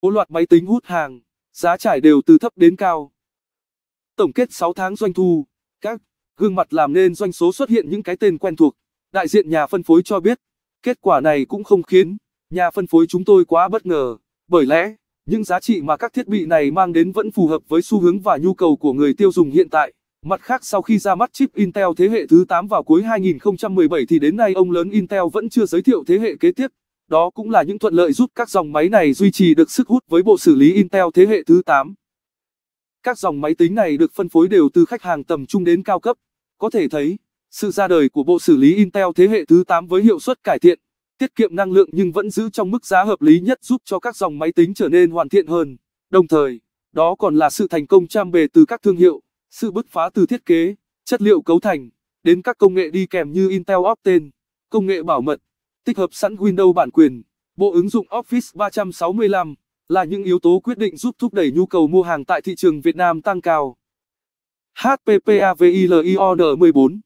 Có loạt máy tính hút hàng, giá trải đều từ thấp đến cao. Tổng kết 6 tháng doanh thu, các gương mặt làm nên doanh số xuất hiện những cái tên quen thuộc. Đại diện nhà phân phối cho biết, kết quả này cũng không khiến nhà phân phối chúng tôi quá bất ngờ, bởi lẽ những giá trị mà các thiết bị này mang đến vẫn phù hợp với xu hướng và nhu cầu của người tiêu dùng hiện tại. Mặt khác sau khi ra mắt chip Intel thế hệ thứ 8 vào cuối 2017 thì đến nay ông lớn Intel vẫn chưa giới thiệu thế hệ kế tiếp. Đó cũng là những thuận lợi giúp các dòng máy này duy trì được sức hút với bộ xử lý Intel thế hệ thứ 8. Các dòng máy tính này được phân phối đều từ khách hàng tầm trung đến cao cấp. Có thể thấy, sự ra đời của bộ xử lý Intel thế hệ thứ 8 với hiệu suất cải thiện, tiết kiệm năng lượng nhưng vẫn giữ trong mức giá hợp lý nhất giúp cho các dòng máy tính trở nên hoàn thiện hơn. Đồng thời, đó còn là sự thành công trăm bề từ các thương hiệu, sự bứt phá từ thiết kế, chất liệu cấu thành, đến các công nghệ đi kèm như Intel Optane, công nghệ bảo mật, tích hợp sẵn Windows bản quyền, bộ ứng dụng Office 365 là những yếu tố quyết định giúp thúc đẩy nhu cầu mua hàng tại thị trường Việt Nam tăng cao. HPPAVILION 14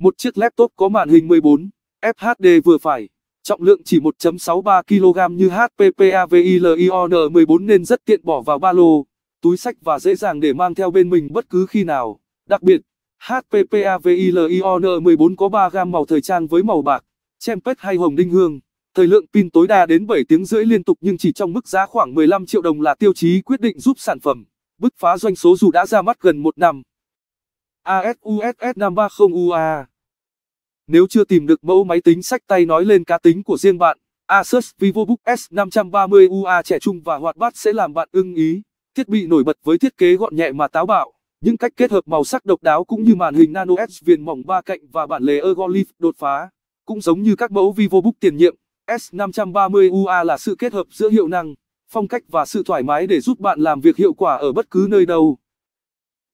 Một chiếc laptop có màn hình 14, FHD vừa phải, trọng lượng chỉ 1.63 kg như HPPAVILION 14 nên rất tiện bỏ vào ba lô, túi sách và dễ dàng để mang theo bên mình bất cứ khi nào. Đặc biệt, HPPAVILION 14 có 3 gam màu thời trang với màu bạc, Champet hay Hồng Đinh Hương. Thời lượng pin tối đa đến 7 tiếng rưỡi liên tục nhưng chỉ trong mức giá khoảng 15 triệu đồng là tiêu chí quyết định giúp sản phẩm bứt phá doanh số dù đã ra mắt gần một năm. ASUSS 530UA Nếu chưa tìm được mẫu máy tính sách tay nói lên cá tính của riêng bạn, Asus VivoBook S530UA trẻ trung và hoạt bát sẽ làm bạn ưng ý. Thiết bị nổi bật với thiết kế gọn nhẹ mà táo bạo, những cách kết hợp màu sắc độc đáo cũng như màn hình nano S viền mỏng ba cạnh và bản lề Ergolith đột phá. Cũng giống như các mẫu VivoBook tiền nhiệm, S530UA là sự kết hợp giữa hiệu năng, phong cách và sự thoải mái để giúp bạn làm việc hiệu quả ở bất cứ nơi đâu.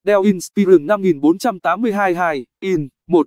Dell Inspiron 5482 2 in 1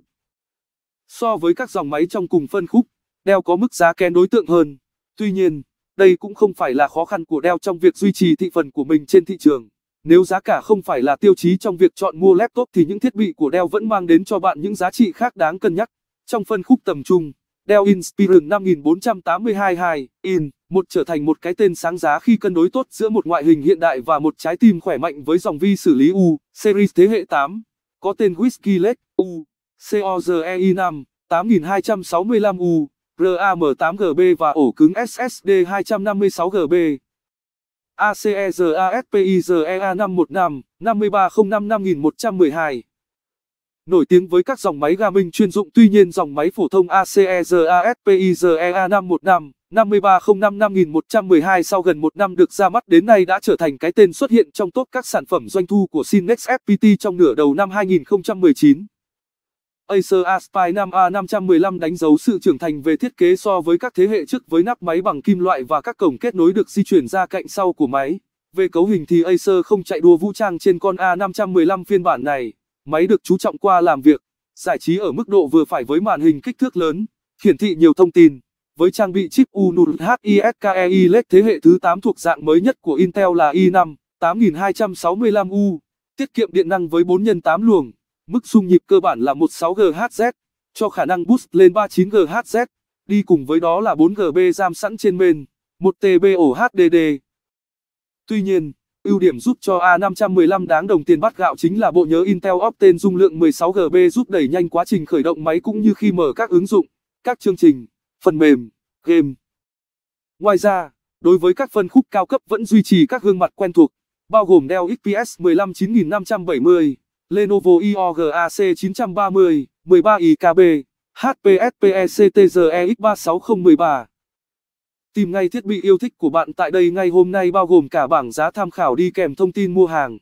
So với các dòng máy trong cùng phân khúc, Dell có mức giá kén đối tượng hơn. Tuy nhiên, đây cũng không phải là khó khăn của Dell trong việc duy trì thị phần của mình trên thị trường. Nếu giá cả không phải là tiêu chí trong việc chọn mua laptop thì những thiết bị của Dell vẫn mang đến cho bạn những giá trị khác đáng cân nhắc. Trong phân khúc tầm trung, Dell Inspiron 5482 2 in một trở thành một cái tên sáng giá khi cân đối tốt giữa một ngoại hình hiện đại và một trái tim khỏe mạnh với dòng vi xử lý U series thế hệ 8, có tên Whiskey Lake U CORE 5 8265 U RAM8GB và ổ cứng SSD 256GB. ACERASPIZEA515 5305 5112 nổi tiếng với các dòng máy gaming chuyên dụng tuy nhiên dòng máy phổ thông ACER ASPIZE A515 5305 5112 sau gần một năm được ra mắt đến nay đã trở thành cái tên xuất hiện trong top các sản phẩm doanh thu của Synex FPT trong nửa đầu năm 2019. Acer Aspire 5A515 đánh dấu sự trưởng thành về thiết kế so với các thế hệ trước với nắp máy bằng kim loại và các cổng kết nối được di chuyển ra cạnh sau của máy. Về cấu hình thì Acer không chạy đua vũ trang trên con A515 phiên bản này. Máy được chú trọng qua làm việc, giải trí ở mức độ vừa phải với màn hình kích thước lớn, hiển thị nhiều thông tin. Với trang bị chip Unul HISKEI e LED thế hệ thứ 8 thuộc dạng mới nhất của Intel là i5 8265U, tiết kiệm điện năng với 4 x 8 luồng, mức xung nhịp cơ bản là 16 GHz, cho khả năng boost lên 39 GHz, đi cùng với đó là 4 GB RAM sẵn trên main, 1 TB ổ HDD. Tuy nhiên, Ưu điểm giúp cho A515 đáng đồng tiền bát gạo chính là bộ nhớ Intel Optane dung lượng 16GB giúp đẩy nhanh quá trình khởi động máy cũng như khi mở các ứng dụng, các chương trình, phần mềm, game. Ngoài ra, đối với các phân khúc cao cấp vẫn duy trì các gương mặt quen thuộc, bao gồm Dell XPS 15 9570, Lenovo IOG AC 930, 13 IKB, HP SPECTZEX 36013. Tìm ngay thiết bị yêu thích của bạn tại đây ngay hôm nay bao gồm cả bảng giá tham khảo đi kèm thông tin mua hàng.